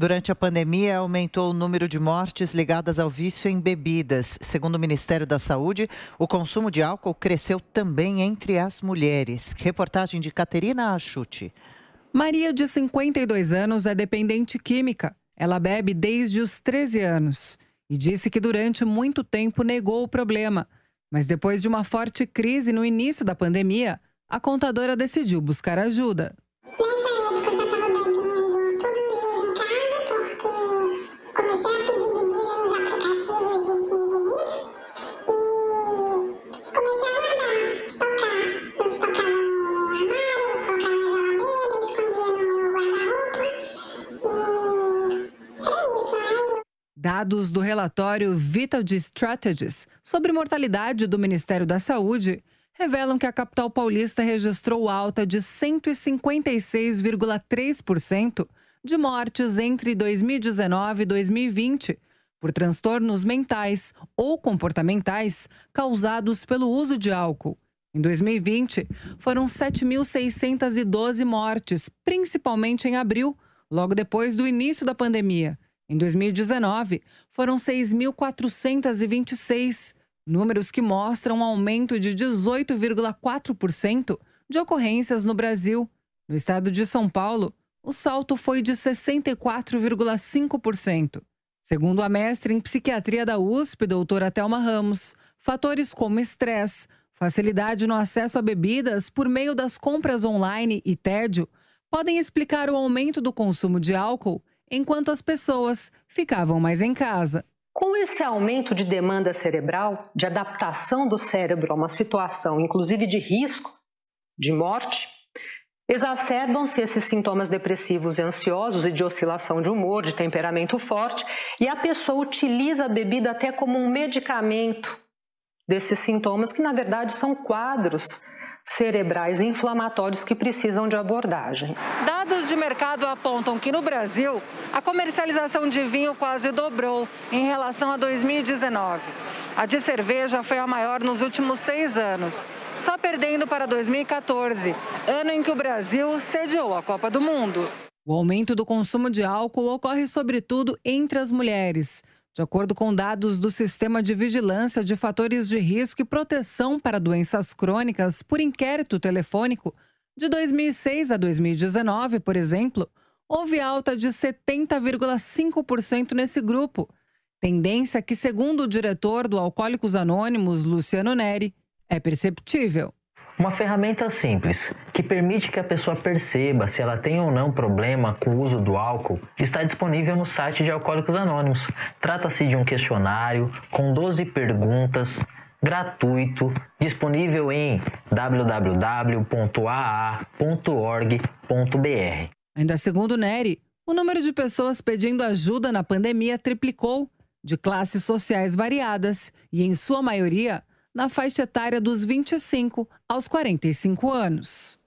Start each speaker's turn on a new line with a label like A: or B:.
A: Durante a pandemia, aumentou o número de mortes ligadas ao vício em bebidas. Segundo o Ministério da Saúde, o consumo de álcool cresceu também entre as mulheres. Reportagem de Caterina Achute.
B: Maria, de 52 anos, é dependente química. Ela bebe desde os 13 anos e disse que durante muito tempo negou o problema. Mas depois de uma forte crise no início da pandemia, a contadora decidiu buscar ajuda. Sim, Dados do relatório de Strategies sobre mortalidade do Ministério da Saúde revelam que a capital paulista registrou alta de 156,3% de mortes entre 2019 e 2020 por transtornos mentais ou comportamentais causados pelo uso de álcool. Em 2020, foram 7.612 mortes, principalmente em abril, logo depois do início da pandemia. Em 2019, foram 6.426, números que mostram um aumento de 18,4% de ocorrências no Brasil. No estado de São Paulo, o salto foi de 64,5%. Segundo a mestre em psiquiatria da USP, doutora Thelma Ramos, fatores como estresse, facilidade no acesso a bebidas por meio das compras online e tédio podem explicar o aumento do consumo de álcool
C: enquanto as pessoas ficavam mais em casa. Com esse aumento de demanda cerebral, de adaptação do cérebro a uma situação, inclusive de risco de morte, exacerbam-se esses sintomas depressivos e ansiosos e de oscilação de humor, de temperamento forte, e a pessoa utiliza a bebida até como um medicamento desses sintomas, que na verdade são quadros cerebrais inflamatórios que precisam de abordagem. Dados de mercado apontam que no Brasil,
B: a comercialização de vinho quase dobrou em relação a 2019. A de cerveja foi a maior nos últimos seis anos, só perdendo para 2014, ano em que o Brasil sediou a Copa do Mundo. O aumento do consumo de álcool ocorre sobretudo entre as mulheres de acordo com dados do Sistema de Vigilância de Fatores de Risco e Proteção para Doenças Crônicas por inquérito telefônico, de 2006 a 2019, por exemplo, houve alta de 70,5% nesse grupo, tendência que, segundo o diretor do Alcoólicos Anônimos, Luciano Neri, é perceptível.
A: Uma ferramenta simples, que permite que a pessoa perceba se ela tem ou não problema com o uso do álcool, está disponível no site de Alcoólicos Anônimos. Trata-se de um questionário com 12 perguntas, gratuito, disponível em www.aa.org.br.
B: Ainda segundo Neri, o número de pessoas pedindo ajuda na pandemia triplicou, de classes sociais variadas e, em sua maioria, na faixa etária dos 25 aos 45 anos.